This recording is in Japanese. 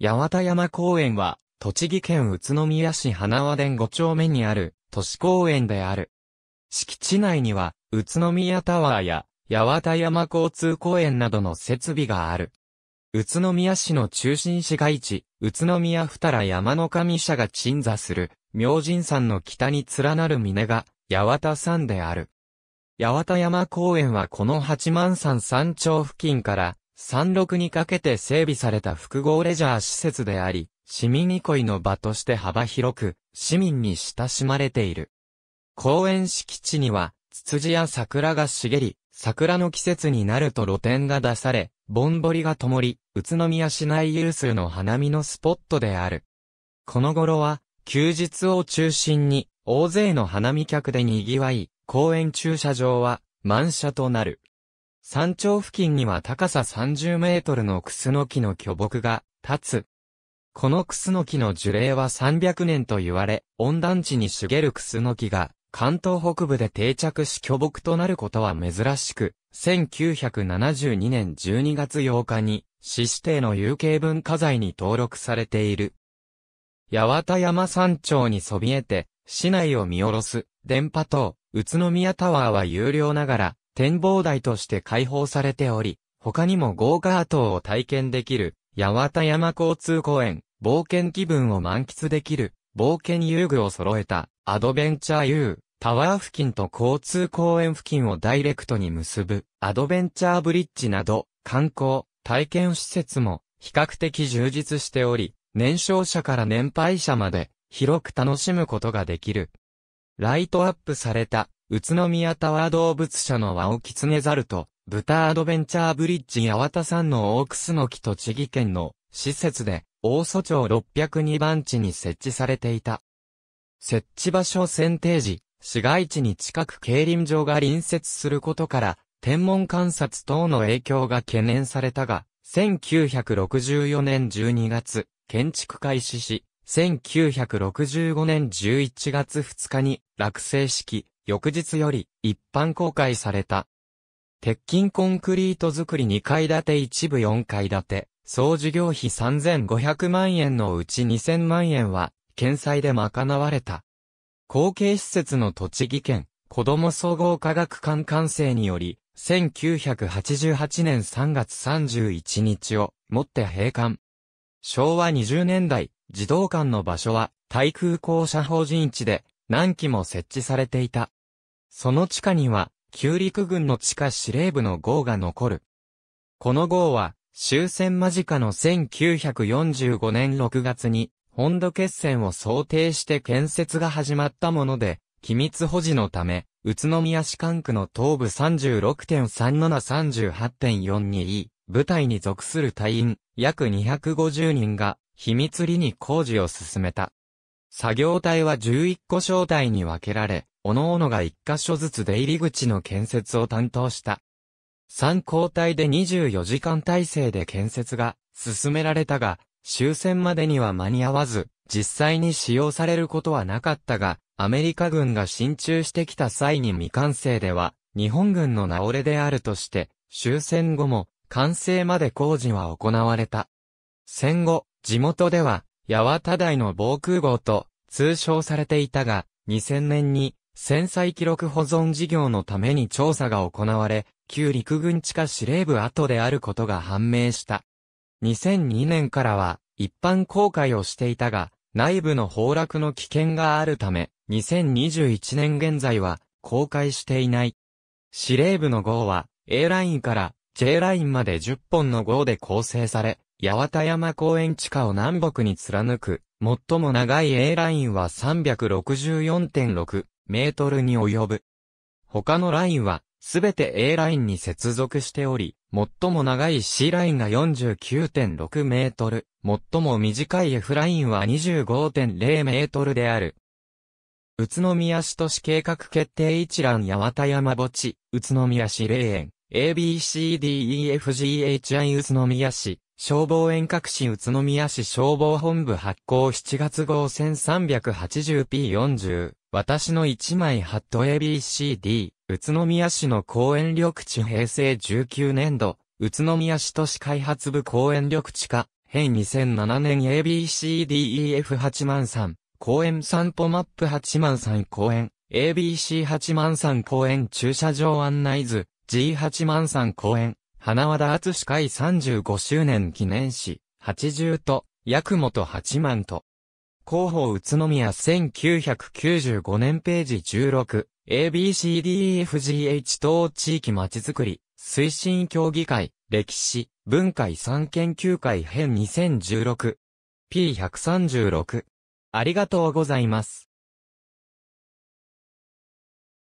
八幡山公園は、栃木県宇都宮市花和殿五丁目にある、都市公園である。敷地内には、宇都宮タワーや、八幡山交通公園などの設備がある。宇都宮市の中心市街地、宇都宮二良山の神社が鎮座する、明神山の北に連なる峰が、八幡山である。八幡山公園はこの八幡山山頂付近から、山麓にかけて整備された複合レジャー施設であり、市民憩いの場として幅広く、市民に親しまれている。公園敷地には、ツツジや桜が茂り、桜の季節になると露店が出され、ぼんぼりが灯り、宇都宮市内有数の花見のスポットである。この頃は、休日を中心に、大勢の花見客で賑わい、公園駐車場は満車となる。山頂付近には高さ30メートルのクスノキの巨木が立つ。このクスノキの樹齢は300年と言われ、温暖地に茂るクスノキが関東北部で定着し巨木となることは珍しく、1972年12月8日に、市指定の有形文化財に登録されている。八幡山山頂にそびえて、市内を見下ろす、電波塔、宇都宮タワーは有料ながら、展望台として開放されており、他にもゴーカートを体験できる、八幡山交通公園、冒険気分を満喫できる、冒険遊具を揃えた、アドベンチャー U、タワー付近と交通公園付近をダイレクトに結ぶ、アドベンチャーブリッジなど、観光、体験施設も、比較的充実しており、年少者から年配者まで、広く楽しむことができる。ライトアップされた宇都宮タワー動物社のワオキツネザルと、豚アドベンチャーブリッジ八幡山の大楠木栃木県の施設で、大祖町602番地に設置されていた。設置場所選定時、市街地に近く競輪場が隣接することから、天文観察等の影響が懸念されたが、1964年12月、建築開始し、1965年11月2日に落成式、翌日より一般公開された。鉄筋コンクリート作り2階建て一部4階建て、総事業費3500万円のうち2000万円は、県債で賄われた。後継施設の栃木県、子供総合科学館完成により、1988年3月31日をもって閉館。昭和20年代、児童館の場所は、対空校舎法人地で、何機も設置されていた。その地下には、旧陸軍の地下司令部の号が残る。この号は、終戦間近の1945年6月に、本土決戦を想定して建設が始まったもので、機密保持のため、宇都宮市管区の東部 36.3738.42E 部隊に属する隊員約250人が秘密裏に工事を進めた。作業隊は11個小隊に分けられ、各々が一箇所ずつ出入り口の建設を担当した。3交代で24時間体制で建設が進められたが、終戦までには間に合わず、実際に使用されることはなかったが、アメリカ軍が進駐してきた際に未完成では、日本軍の名折れであるとして、終戦後も完成まで工事は行われた。戦後、地元では、八幡台の防空壕と通称されていたが、2000年に戦災記録保存事業のために調査が行われ、旧陸軍地下司令部跡であることが判明した。2002年からは、一般公開をしていたが、内部の崩落の危険があるため、2021年現在は、公開していない。司令部の号は、A ラインから J ラインまで10本の号で構成され、八幡山公園地下を南北に貫く、最も長い A ラインは364.6メートルに及ぶ。他のラインは、すべて A ラインに接続しており、最も長い C ラインが49.6メートル、最も短い F ラインは25.0メートルである。宇都宮市都市計画決定一覧八幡山墓地、宇都宮市霊園、ABCDEFGHI 宇都宮市、消防遠隔市宇都宮市消防本部発行7月号 1380p40、私の一枚ハット ABCD、宇都宮市の公園緑地平成19年度、宇都宮市都市開発部公園緑地化、編2007年 ABCDEF8 万3、公園散歩マップ8万3公園、ABC8 万3公園駐車場案内図、G8 万3公園、花和田厚会35周年記念誌、80と、八元八万と。広報宇都宮1995年ページ16、ABCDEFGH 等地域まちづくり、推進協議会、歴史、文化遺産研究会編 2016P136。ありがとうございます。